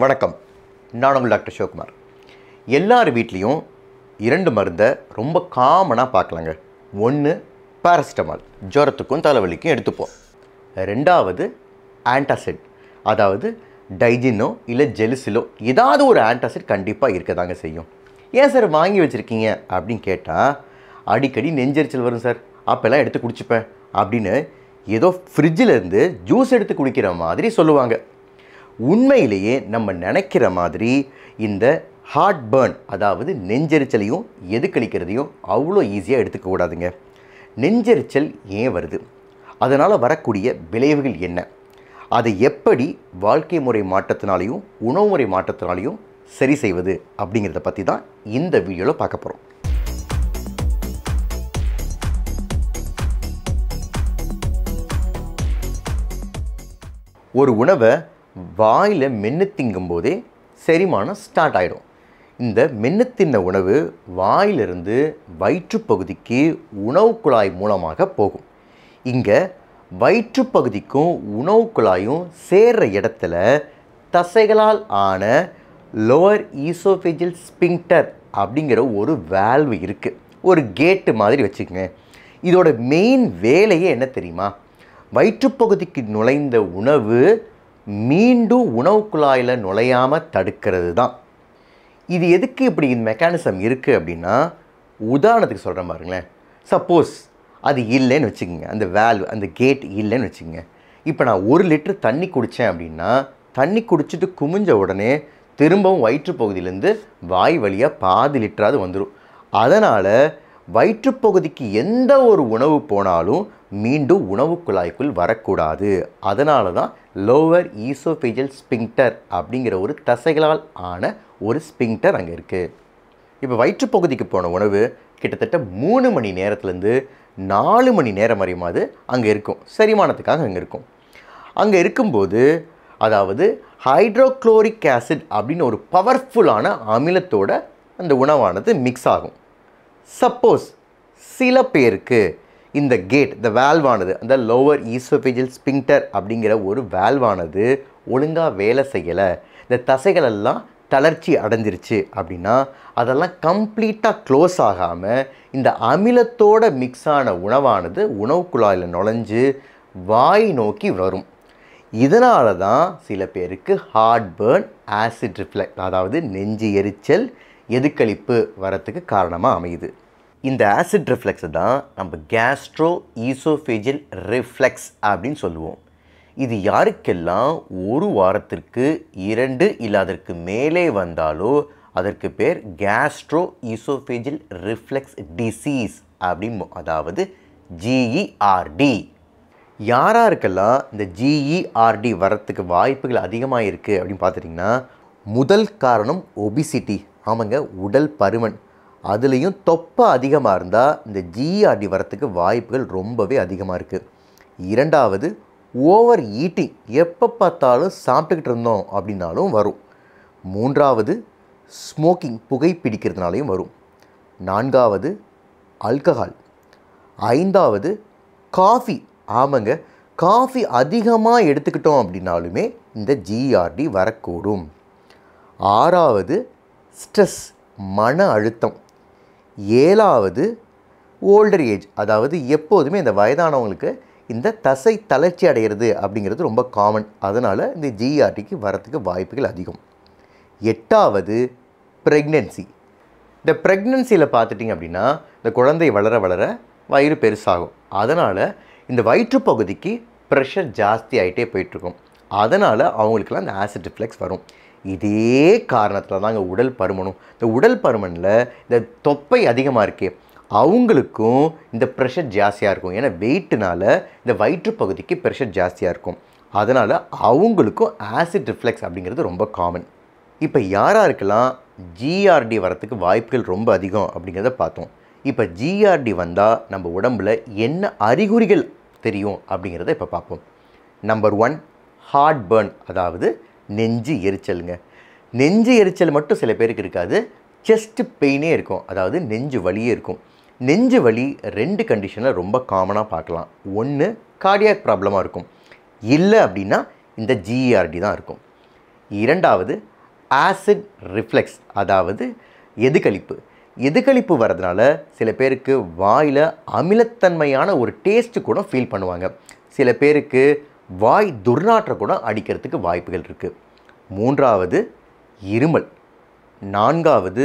வணக்கம் நான் உங்கள் டாக்டர் சிவகுமார் எல்லார் வீட்லேயும் இரண்டு மருந்தை ரொம்ப காமனாக பார்க்கலாங்க ஒன்று பேரசிட்டமால் ஜுரத்துக்கும் தலைவலிக்கும் எடுத்துப்போம் ரெண்டாவது ஆன்டாசிட் அதாவது டைஜினோ இல்லை ஜெலுசிலோ ஏதாவது ஒரு ஆன்டாசிட் கண்டிப்பாக இருக்க தாங்க செய்யும் ஏன் சார் வாங்கி வச்சுருக்கீங்க அப்படின்னு கேட்டால் அடிக்கடி நெஞ்சரிச்சல் வரும் சார் அப்போல்லாம் எடுத்து குடிச்சுப்பேன் அப்படின்னு ஏதோ ஃப்ரிட்ஜிலேருந்து ஜூஸ் எடுத்து குடிக்கிற மாதிரி சொல்லுவாங்க உண்மையிலேயே நம்ம நினைக்கிற மாதிரி இந்த ஹார்ட் பேர்ன் அதாவது நெஞ்செரிச்சலையும் எதுக்களிக்கிறதையும் அவ்வளோ ஈஸியாக எடுத்துக்கக்கூடாதுங்க நெஞ்செரிச்சல் ஏன் வருது அதனால் வரக்கூடிய விளைவுகள் என்ன அதை எப்படி வாழ்க்கை முறை மாற்றத்தினாலையும் உணவு முறை மாற்றத்தினாலையும் சரி செய்வது அப்படிங்கிறத பற்றி தான் இந்த வீடியோவில் பார்க்க போகிறோம் ஒரு உணவை வாயில் மென்று திங்கும் போதே செரிமானம் ஸ்டார்ட் ஆகிடும் இந்த மென்று தின்ன உணவு வாயிலிருந்து வயிற்றுப்பகுதிக்கு உணவு குழாய் மூலமாக போகும் இங்கே வயிற்றுப்பகுதிக்கும் உணவு குழாயும் சேர்ற இடத்துல தசைகளால் ஆன லோவர் ஈசோஃபெஜில் ஸ்பிங்டர் அப்படிங்கிற ஒரு வேல்வு இருக்குது ஒரு கேட்டு மாதிரி வச்சுக்கோங்க இதோட மெயின் வேலையே என்ன தெரியுமா வயிற்றுப்பகுதிக்கு நுழைந்த உணவு மீண்டும் உணவு குழாயில் நுழையாமல் தடுக்கிறது தான் இது எதுக்கு இப்படி இந்த மெக்கானிசம் இருக்குது அப்படின்னா உதாரணத்துக்கு சொல்கிறேன் பாருங்களேன் சப்போஸ் அது இல்லைன்னு வச்சுக்கோங்க அந்த வேல்வ் அந்த கேட் இல்லைன்னு வச்சுக்கோங்க இப்போ நான் ஒரு லிட்டர் தண்ணி குடித்தேன் அப்படின்னா தண்ணி குடிச்சிட்டு குமிஞ்ச உடனே திரும்பவும் வயிற்றுப்பகுதியிலேருந்து வாய் வழியாக பாதி லிட்டராது வந்துடும் அதனால் வயிற்றுப்பகுதிக்கு எந்த ஒரு உணவு போனாலும் மீண்டும் உணவு குழாய்க்குள் வரக்கூடாது அதனால தான் லோவர் ஈசோஃபிஜல் ஸ்பிங்டர் அப்படிங்கிற ஒரு தசைகளால் ஆன ஒரு ஸ்பிங்டர் அங்கே இருக்குது இப்போ வயிற்றுப்பகுதிக்கு போன உணவு கிட்டத்தட்ட மூணு மணி நேரத்துலேருந்து நாலு மணி நேரம் வரையுமாவது அங்கே இருக்கும் செரிமானத்துக்காக அங்கே இருக்கும் அங்கே இருக்கும்போது அதாவது ஹைட்ரோக்ளோரிக் ஆசிட் அப்படின்னு ஒரு பவர்ஃபுல்லான அமிலத்தோட அந்த உணவானது மிக்ஸ் ஆகும் சப்போஸ் சில பேருக்கு இந்த கேட் இந்த வேல்வானது அந்த லோவர் ஈசோபேஜில் ஸ்பிங்டர் அப்படிங்கிற ஒரு வேல்வானது ஒழுங்காக வேலை செய்யலை இந்த தசைகளெல்லாம் தளர்ச்சி அடைஞ்சிருச்சு அப்படின்னா அதெல்லாம் கம்ப்ளீட்டாக க்ளோஸ் ஆகாமல் இந்த அமிலத்தோட மிக்ஸ் ஆன உணவானது உணவு குழாயில் நுழைஞ்சு வாய் நோக்கி வரும் இதனால தான் சில பேருக்கு ஹார்ட் பேர்ன் ஆசிட் ரிஃப்ளெக்ட் அதாவது நெஞ்சு எரிச்சல் எதுக்களிப்பு வரத்துக்கு காரணமாக அமையுது இந்த ஆசிட் ரிஃப்ளெக்ஸை தான் நம்ம கேஸ்ட்ரோ ஈசோஃபேஜியல் ரிஃப்ளெக்ஸ் அப்படின்னு சொல்லுவோம் இது யாருக்கெல்லாம் ஒரு வாரத்திற்கு இரண்டு இல்லாதற்கு மேலே வந்தாலோ அதற்கு பேர் கேஸ்ட்ரோ ஈசோஃபேஜியல் ரிஃப்ளெக்ஸ் டிசீஸ் அப்படின்னு அதாவது ஜிஇஆர்டி e யாராருக்கெல்லாம் இந்த ஜிஇஆர்டி e வரத்துக்கு வாய்ப்புகள் அதிகமாக இருக்குது அப்படின்னு பார்த்துட்டிங்கன்னா முதல் காரணம் ஒபிசிட்டி ஆமாங்க உடல் பருமன் அதுலேயும் தொப்பை அதிகமாக இருந்தால் இந்த ஜிஆர்டி e வரத்துக்கு வாய்ப்புகள் ரொம்பவே அதிகமாக இருக்குது இரண்டாவது ஓவர் ஈட்டிங் எப்போ பார்த்தாலும் சாப்பிட்டுக்கிட்டு இருந்தோம் அப்படின்னாலும் வரும் மூன்றாவது ஸ்மோக்கிங் புகை பிடிக்கிறதுனாலையும் வரும் நான்காவது அல்கஹால் ஐந்தாவது காஃபி ஆமாங்க காஃபி அதிகமாக எடுத்துக்கிட்டோம் அப்படின்னாலுமே இந்த ஜிஆர்டி e வரக்கூடும் ஆறாவது ஸ்ட்ரெஸ் மன அழுத்தம் ஏழாவது ஓல்டர் ஏஜ் அதாவது எப்போதுமே இந்த வயதானவங்களுக்கு இந்த தசை தளர்ச்சி அடைகிறது அப்படிங்கிறது ரொம்ப காமன் அதனால் இந்த ஜிஆர்டிக்கு e வரத்துக்கு வாய்ப்புகள் அதிகம் எட்டாவது ப்ரெக்னென்சி இந்த ப்ரெக்னென்சியில் பார்த்துட்டிங்க அப்படின்னா இந்த குழந்தை வளர வளர வயிறு பெருசாகும் அதனால் இந்த வயிற்றுப்பகுதிக்கு ப்ரெஷர் ஜாஸ்தி ஆகிட்டே போயிட்டுருக்கும் அதனால் அவங்களுக்கெல்லாம் இந்த ஆசிட் ரிஃப்ளெக்ஸ் வரும் இதே காரணத்தில் தாங்க உடல் பருமனும் இந்த உடல் பருமனில் இந்த தொப்பை அதிகமாக இருக்கே அவங்களுக்கும் இந்த ப்ரெஷர் ஜாஸ்தியாக இருக்கும் ஏன்னா வெயிட்டுனால இந்த வயிற்று பகுதிக்கு ப்ரெஷர் ஜாஸ்தியாக இருக்கும் அதனால் அவங்களுக்கும் ஆசிட் ரிஃப்ளெக்ஸ் அப்படிங்கிறது ரொம்ப காமன் இப்போ யாராருக்கெல்லாம் ஜிஆர்டி வரத்துக்கு வாய்ப்புகள் ரொம்ப அதிகம் அப்படிங்கிறத பார்த்தோம் இப்போ ஜிஆர்டி வந்தால் நம்ம உடம்பில் என்ன அறிகுறிகள் தெரியும் அப்படிங்கிறத இப்போ பார்ப்போம் நம்பர் ஒன் ஹார்ட் பேர்ன் அதாவது நெஞ்சு எரிச்சலுங்க நெஞ்சு எரிச்சல் மட்டும் சில பேருக்கு இருக்காது செஸ்ட் பெயினே இருக்கும் அதாவது நெஞ்சு வலியே இருக்கும் நெஞ்சு வலி ரெண்டு கண்டிஷனில் ரொம்ப காமனாக பார்க்கலாம் ஒன்று கார்டியாக் ப்ராப்ளமாக இருக்கும் இல்லை அப்படின்னா இந்த ஜிஇஆர்டி e தான் இருக்கும் இரண்டாவது ஆசிட் ரிஃப்ளெக்ஸ் அதாவது எதுகளிப்பு எதுகளிப்பு வர்றதுனால சில பேருக்கு வாயில் அமிலத்தன்மையான ஒரு டேஸ்ட்டு கூட ஃபீல் பண்ணுவாங்க சில பேருக்கு வாய் துர்நாற்ற குணம் அடிக்கிறதுக்கு வாய்ப்புகள் இருக்குது மூன்றாவது இருமல் நான்காவது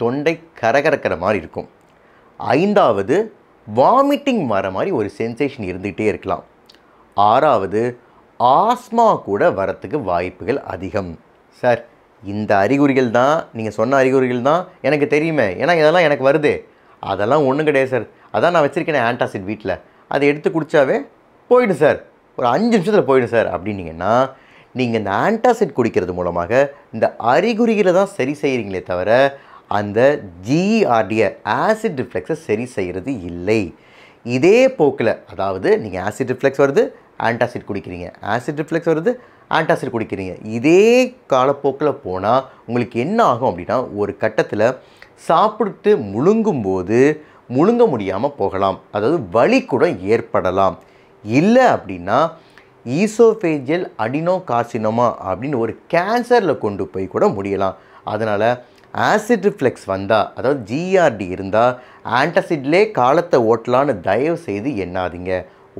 தொண்டை கரகரக்கிற மாதிரி இருக்கும் ஐந்தாவது வாமிட்டிங் வர மாதிரி ஒரு சென்சேஷன் இருந்துகிட்டே இருக்கலாம் ஆறாவது ஆஸ்மா கூட வரத்துக்கு வாய்ப்புகள் அதிகம் சார் இந்த அறிகுறிகள் தான் நீங்கள் சொன்ன அறிகுறிகள் தான் எனக்கு தெரியுமே ஏன்னா இதெல்லாம் எனக்கு வருது அதெல்லாம் ஒன்றும் கிடையாது சார் அதான் நான் வச்சுருக்கேன் ஆன்டாசிட் வீட்டில் அதை எடுத்து குடித்தாவே போயிடும் சார் ஒரு அஞ்சு நிமிஷத்தில் போயிடும் சார் அப்படின்னீங்கன்னா நீங்கள் இந்த ஆன்டாசிட் குடிக்கிறது மூலமாக இந்த அறிகுறிகளை தான் சரி செய்கிறீங்களே தவிர அந்த ஜிஆர்டிய ஆசிட் ரிஃப்ளெக்ஸை சரி செய்கிறது இல்லை இதே போக்கில் அதாவது நீங்கள் ஆசிட் ரிஃப்ளெக்ஸ் வருது ஆன்டாசிட் குடிக்கிறீங்க ஆசிட் ரிஃப்ளெக்ஸ் வருது ஆன்டாசிட் குடிக்கிறீங்க இதே காலப்போக்கில் போனால் உங்களுக்கு என்ன ஆகும் அப்படின்னா ஒரு கட்டத்தில் சாப்பிட்டு முழுங்கும்போது முழுங்க முடியாமல் போகலாம் அதாவது வலி கூட ஏற்படலாம் இல்லை அப்படின்னா ஈசோஃபேஜியல் அடினோ காசினோமா அப்படின்னு ஒரு கேன்சரில் கொண்டு போய் கூட முடியலாம் அதனால் ஆசிட் ரிஃப்ளெக்ஸ் வந்தால் அதாவது ஜிஆர்டி e இருந்தால் ஆன்டாசிட்லே காலத்தை ஓட்டலான்னு தயவு செய்து எண்ணாதீங்க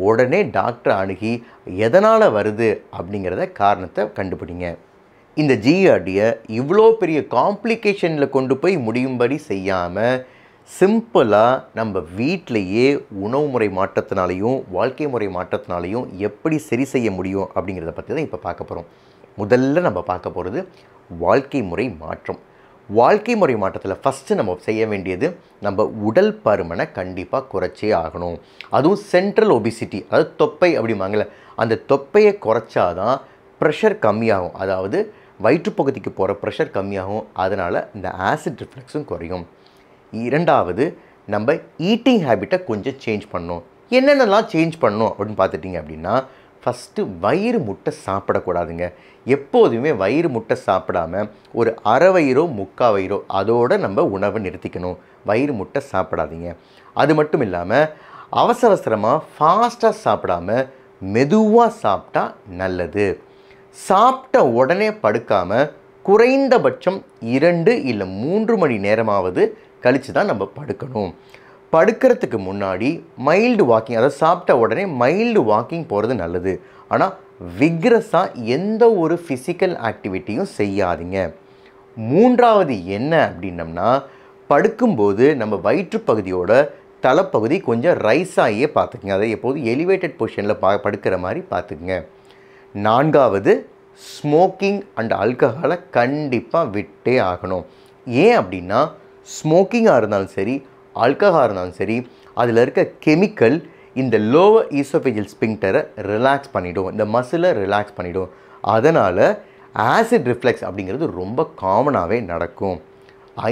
உடனே டாக்டர் அணுகி எதனால் வருது அப்படிங்கிறத காரணத்தை கண்டுபிடிங்க இந்த ஜிஆர்டியை e இவ்வளோ பெரிய காம்ப்ளிகேஷனில் கொண்டு போய் முடியும்படி செய்யாமல் சிம்பிளாக நம்ம வீட்டிலையே உணவு முறை மாற்றத்தினாலையும் வாழ்க்கை முறை மாற்றத்தினாலையும் எப்படி சரி செய்ய முடியும் அப்படிங்கிறத பற்றி தான் இப்போ பார்க்க போகிறோம் முதல்ல நம்ம பார்க்க போகிறது வாழ்க்கை முறை மாற்றம் வாழ்க்கை முறை மாற்றத்தில் ஃபஸ்ட்டு நம்ம செய்ய வேண்டியது நம்ம உடல் பருமனை கண்டிப்பாக குறைச்சே ஆகணும் அதுவும் சென்ட்ரல் ஒபிசிட்டி அதாவது தொப்பை அப்படிமாங்கள அந்த தொப்பையை குறைச்சாதான் ப்ரெஷர் கம்மியாகும் அதாவது வயிற்றுப்பகுதிக்கு போகிற ப்ரெஷர் கம்மியாகும் அதனால் இந்த ஆசிட் ரிஃப்ளெக்ஸும் குறையும் இரண்டாவது நம்ம ஈட்டிங் ஹேபிட்டை கொஞ்சம் சேஞ்ச் பண்ணோம் என்னென்னலாம் சேஞ்ச் பண்ணோம் அப்படின்னு பார்த்துட்டிங்க அப்படின்னா ஃபஸ்ட்டு வயிறு முட்டை சாப்பிடக்கூடாதுங்க எப்போதுமே வயிறு முட்டை சாப்பிடாமல் ஒரு அரை வயிறோ முக்கால் வயிறோ அதோடு நம்ம உணவை நிறுத்திக்கணும் வயிறு முட்டை சாப்பிடாதீங்க அது மட்டும் இல்லாமல் அவசர அவசரமாக ஃபாஸ்ட்டாக சாப்பிடாமல் மெதுவாக சாப்பிட்டா நல்லது சாப்பிட்ட உடனே படுக்காமல் குறைந்தபட்சம் இரண்டு இல்லை மூன்று மணி நேரமாவது கழித்து தான் நம்ம படுக்கணும் படுக்கிறதுக்கு முன்னாடி மைல்டு வாக்கிங் அதாவது சாப்பிட்ட உடனே மைல்டு வாக்கிங் போகிறது நல்லது ஆனால் விக்ரஸாக எந்த ஒரு ஃபிசிக்கல் ஆக்டிவிட்டியும் செய்யாதீங்க மூன்றாவது என்ன அப்படின்னம்னா படுக்கும்போது நம்ம வயிற்றுப்பகுதியோட தலைப்பகுதி கொஞ்சம் ரைஸ் ஆகியே பார்த்துக்குங்க அதை எப்போதும் எலிவேட்டட் பொசிஷனில் பா படுக்கிற மாதிரி பார்த்துக்குங்க நான்காவது ஸ்மோக்கிங் அண்ட் ஆல்கஹாலை கண்டிப்பாக விட்டே ஆகணும் ஏன் அப்படின்னா ஸ்மோக்கிங்காக இருந்தாலும் சரி ஆல்கஹாக இருந்தாலும் சரி அதில் இருக்க கெமிக்கல் இந்த லோவர் ஈசோஃபேஜியல் ஸ்பிங்டரை ரிலாக்ஸ் பண்ணிவிடும் இந்த மசிலை ரிலாக்ஸ் பண்ணிவிடும் அதனால் ஆசிட் ரிஃப்ளெக்ஸ் அப்படிங்கிறது ரொம்ப காமனாகவே நடக்கும்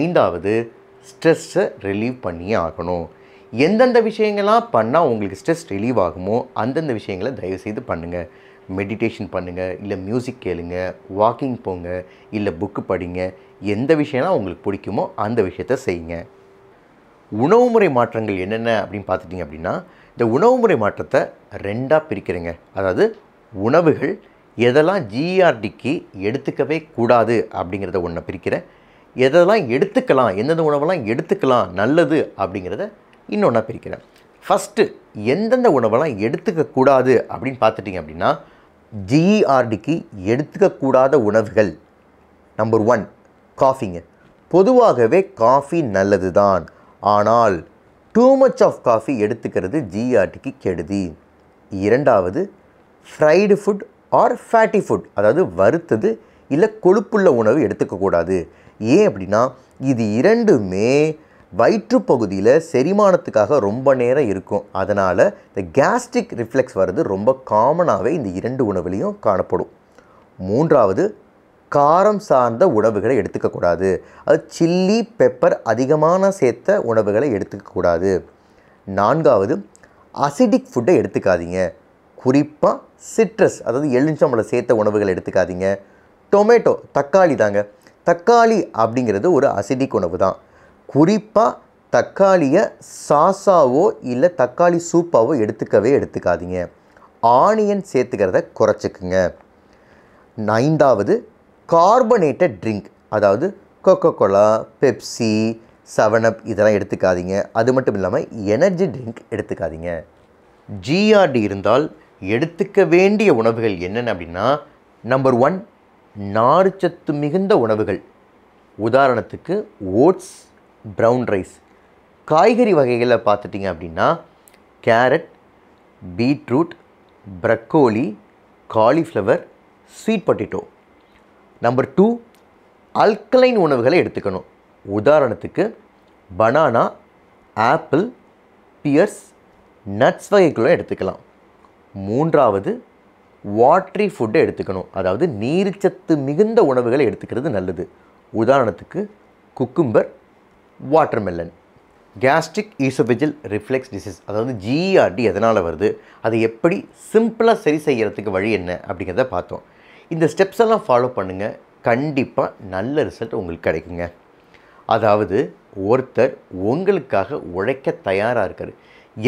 ஐந்தாவது ஸ்ட்ரெஸ்ஸை ரிலீவ் பண்ணியே ஆகணும் எந்தெந்த விஷயங்கள்லாம் பண்ணால் உங்களுக்கு ஸ்ட்ரெஸ் ரிலீவ் ஆகுமோ அந்தந்த விஷயங்களை தயவுசெய்து பண்ணுங்கள் மெடிடேஷன் பண்ணுங்கள் இல்லை மியூசிக் கேளுங்க வாக்கிங் போங்க இல்லை புக்கு படிங்க எந்த விஷயம்லாம் உங்களுக்கு பிடிக்குமோ அந்த விஷயத்த செய்யுங்க உணவு முறை மாற்றங்கள் என்னென்ன அப்படின்னு பார்த்துட்டிங்க அப்படின்னா இந்த உணவு முறை மாற்றத்தை ரெண்டாக பிரிக்கிறேங்க அதாவது உணவுகள் எதெல்லாம் ஜிஆர்டிக்கு e எடுத்துக்கவே கூடாது அப்படிங்கிறத ஒன்றை பிரிக்கிறேன் எதெல்லாம் எடுத்துக்கலாம் எந்தெந்த உணவெல்லாம் எடுத்துக்கலாம் நல்லது அப்படிங்கிறத இன்னொன்றா பிரிக்கிறேன் ஃபஸ்ட்டு எந்தெந்த உணவெல்லாம் எடுத்துக்கக்கூடாது அப்படின்னு பார்த்துட்டிங்க அப்படின்னா ஜிஇஆர்டிக்கு e எடுத்துக்கக்கூடாத உணவுகள் நம்பர் ஒன் காஃபிங்க பொதுவாகவே காஃபி நல்லது தான் ஆனால் டூ மச் ஆஃப் காஃபி எடுத்துக்கிறது ஜிஆர்டிக்கு e கெடுதி இரண்டாவது fried food or fatty food அதாவது வறுத்தது இல்லை கொழுப்புள்ள உணவு எடுத்துக்கக்கூடாது ஏன் அப்படின்னா இது இரண்டுமே வயிற்று பகுதியில் செரிமானத்துக்காக ரொம்ப நேரம் இருக்கும் அதனால் இந்த கேஸ்ட்ரிக் ரிஃப்ளெக்ஸ் வர்றது ரொம்ப காமனாகவே இந்த இரண்டு உணவுலையும் காணப்படும் மூன்றாவது காரம் சார்ந்த உணவுகளை எடுத்துக்கக்கூடாது அது சில்லி பெப்பர் அதிகமான சேர்த்த உணவுகளை எடுத்துக்கக்கூடாது நான்காவது அசிடிக் ஃபுட்டை எடுத்துக்காதீங்க குறிப்பாக சிட்ரஸ் அதாவது எலுமிச்சம்பளை சேர்த்த உணவுகளை எடுத்துக்காதீங்க டொமேட்டோ தக்காளி தாங்க தக்காளி அப்படிங்கிறது ஒரு அசிடிக் உணவு தான் குறிப்பாக தக்காளியை சாஸாவோ இல்லை தக்காளி சூப்பாவோ எடுத்துக்கவே எடுத்துக்காதீங்க ஆனியன் சேர்த்துக்கிறத குறைச்சிக்குங்க ஐந்தாவது கார்பனேட்டட் ட்ரிங்க் அதாவது கொக்கோ கோலா பெப்சி செவனப் இதெல்லாம் எடுத்துக்காதீங்க அது மட்டும் இல்லாமல் எனர்ஜி ட்ரிங்க் எடுத்துக்காதீங்க ஜிஆர்டி இருந்தால் எடுத்துக்க வேண்டிய உணவுகள் என்னென்ன அப்படின்னா நம்பர் ஒன் நார்ச்சத்து மிகுந்த உணவுகள் உதாரணத்துக்கு ஓட்ஸ் ப்ரௌன் ரைஸ் காய்கறி வகைகளில் பார்த்துட்டிங்க அப்படின்னா carrot beetroot broccoli cauliflower sweet potato number two alkaline உணவுகளை எடுத்துக்கணும் உதாரணத்துக்கு பனானா ஆப்பிள் பியர்ஸ் நட்ஸ் வகைகளும் எடுத்துக்கலாம் மூன்றாவது வாட்ரி ஃபுட்டை எடுத்துக்கணும் அதாவது நீர்ச்சத்து மிகுந்த உணவுகளை எடுத்துக்கிறது நல்லது உதாரணத்துக்கு cucumber watermelon gastric oesophageal reflux disease அதாவது ஜிஆர்டி e எதனால் வருது அதை எப்படி சிம்பிளாக சரி செய்கிறதுக்கு வழி என்ன அப்படிங்கிறத பார்த்தோம் இந்த ஸ்டெப்ஸ் எல்லாம் ஃபாலோ பண்ணுங்கள் கண்டிப்பாக நல்ல ரிசல்ட் உங்களுக்கு கிடைக்குங்க அதாவது ஒருத்தர் உங்களுக்காக உழைக்க தயாராக இருக்கார்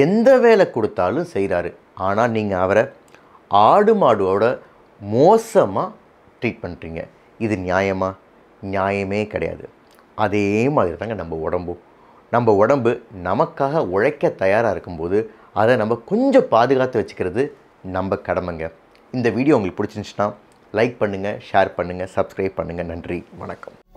எந்த வேலை கொடுத்தாலும் செய்கிறாரு ஆனால் நீங்கள் அவரை ஆடு மாடோட மோசமாக ட்ரீட் பண்ணுறீங்க இது நியாயமாக நியாயமே கிடையாது அதே மாதிரி தாங்க நம்ம உடம்பும் நம்ம உடம்பு நமக்காக உழைக்க தயாராக இருக்கும்போது அதை நம்ம கொஞ்சம் பாதுகாத்து வச்சுக்கிறது நம்ம கடமைங்க இந்த வீடியோ உங்களுக்கு பிடிச்சிருந்துச்சுன்னா லைக் பண்ணுங்கள் ஷேர் பண்ணுங்கள் சப்ஸ்கிரைப் பண்ணுங்கள் நன்றி வணக்கம்